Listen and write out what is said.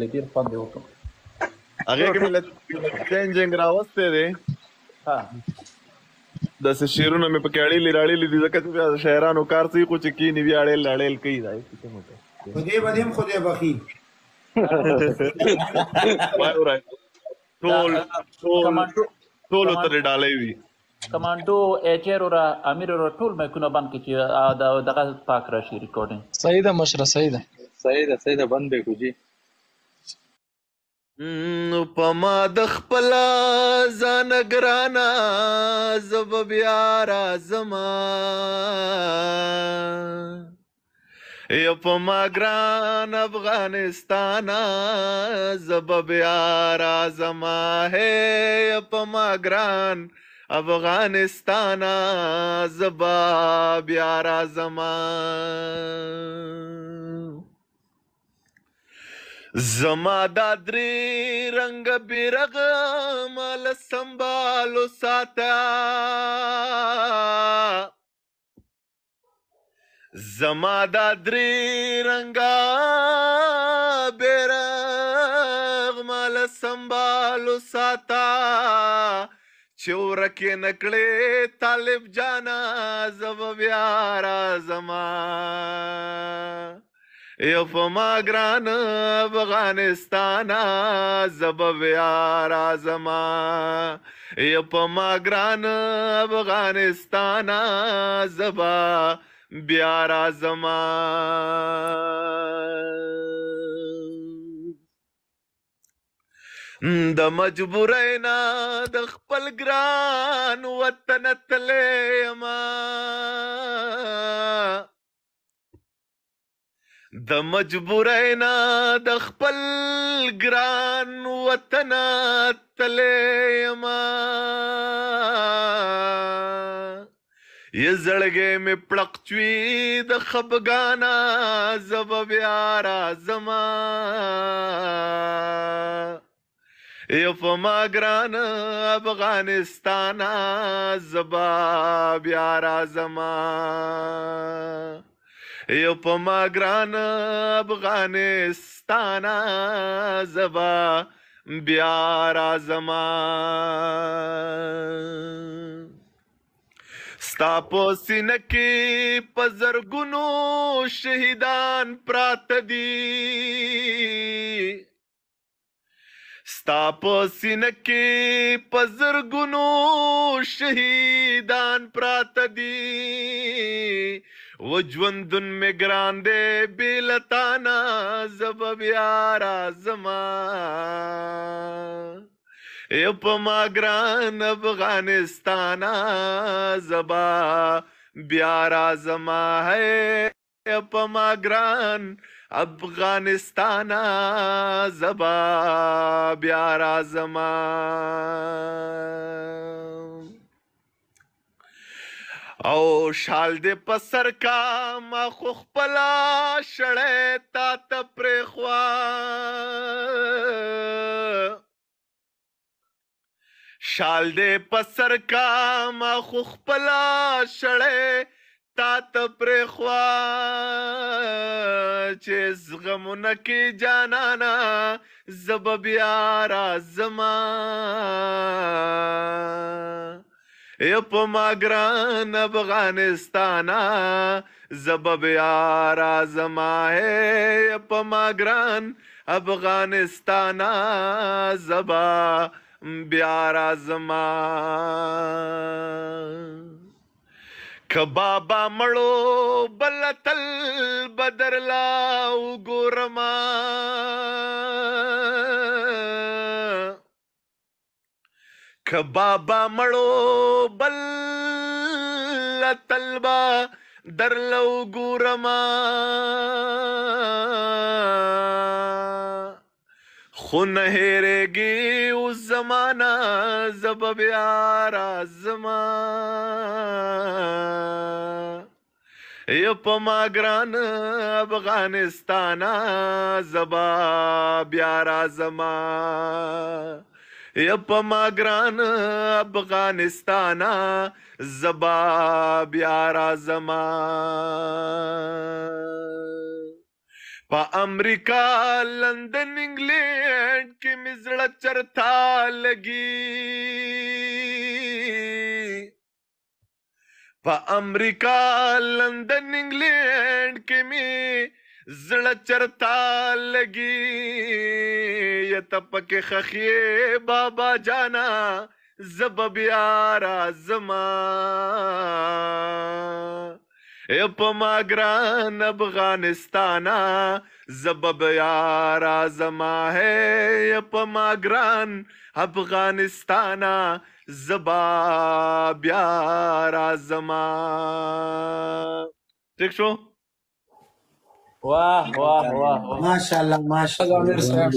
لګین خوند وکړ هغه کې ملت چینجینګ راوسته دي ها د څه شیرونو مې پکې اړېلې راړېلې دي ځکه چې بیا شاعرانو کار څه کو چې کی نی بیا اړېل اړېل کوي دا څه مو ته خدای بدیم خدای بخي وای ورای ټول ټول ټول تر ډالې وی کمانډو ایچ ار اور امیر اور ټول مایکونه بند کړي چې دغه پاک راشي ریکارډینګ صحیح ده مشره صحیح ده صحیح ده صحیح ده بند به کوجی نو په ما د خپل ځان ګرانا زب بیا راځم یو په ما ګران افغانستان زب بیا راځم هې یو په ما ګران افغانستان زب بیا راځم زما دا درې رنگ بیرغه مل سنبالو ساته زما دا درې رنگا بیرغ مل سنبالو ساته چورک نکړې طالب جانا زب بیا را زمان یو فما گران افغانستانا زب بیا رازما یو فما گران افغانستانا زبا بیا رازما د مجبورای نه د خپل ګران وطن تلې ما د مجبورینا د خپل ګران وطن تلېما ی زړګې مې پړق چوي د خپګانا زب بیا راځما ی فما ګران افغانستانا زب بیا راځما یو په ما ګران افغانستان زبا بیا راځم ستا په سینه کې په زرګونو شهیدان پراته دي ستا په سینه کې په زرګونو شهیدان پراته دي वो दुन में ग्रांदे बिलताना जब व्यारा जमा उपमा ग्रान अफगानिस्ताना जबा ब्यारा जमा है उपमा ग्रान अफगानिस्ताना जबा ब्यारा जमा او شال دې پسر کا ما خو خپل شړې تا ته پرې خوا شال دې پسر کا ما خو خپل شړې تا ته پرې خوا چې زغمونه کې جانانا زب بیا را زما په ما ګران افغانستان زبب یار اعظم په ما ګران افغانستان زبا بیا اعظم کبابا مړو بل تل بدرلا وګورما کبابا مړو بل طلبا درلو ګورما خو نه هېرېږي اوس زمانه زه به بیا راځمه ی په ما ګران افغانستانه زه به بیا راځمه یپ ما ګران افغانستان زبا بیا راځم په امریکا لندن انګلند کې مزړه چرتا لګي په امریکا لندن انګلند کې می زړه چرتا لګي یتپک خخي بابا جانا زب بیا رازما یپ ما ګران افغانستان زب بیا رازما ہے یپ ما ګران افغانستان زبا بیا رازما ٹھیک شو واه واه واه ما شاء الله ما شاء الله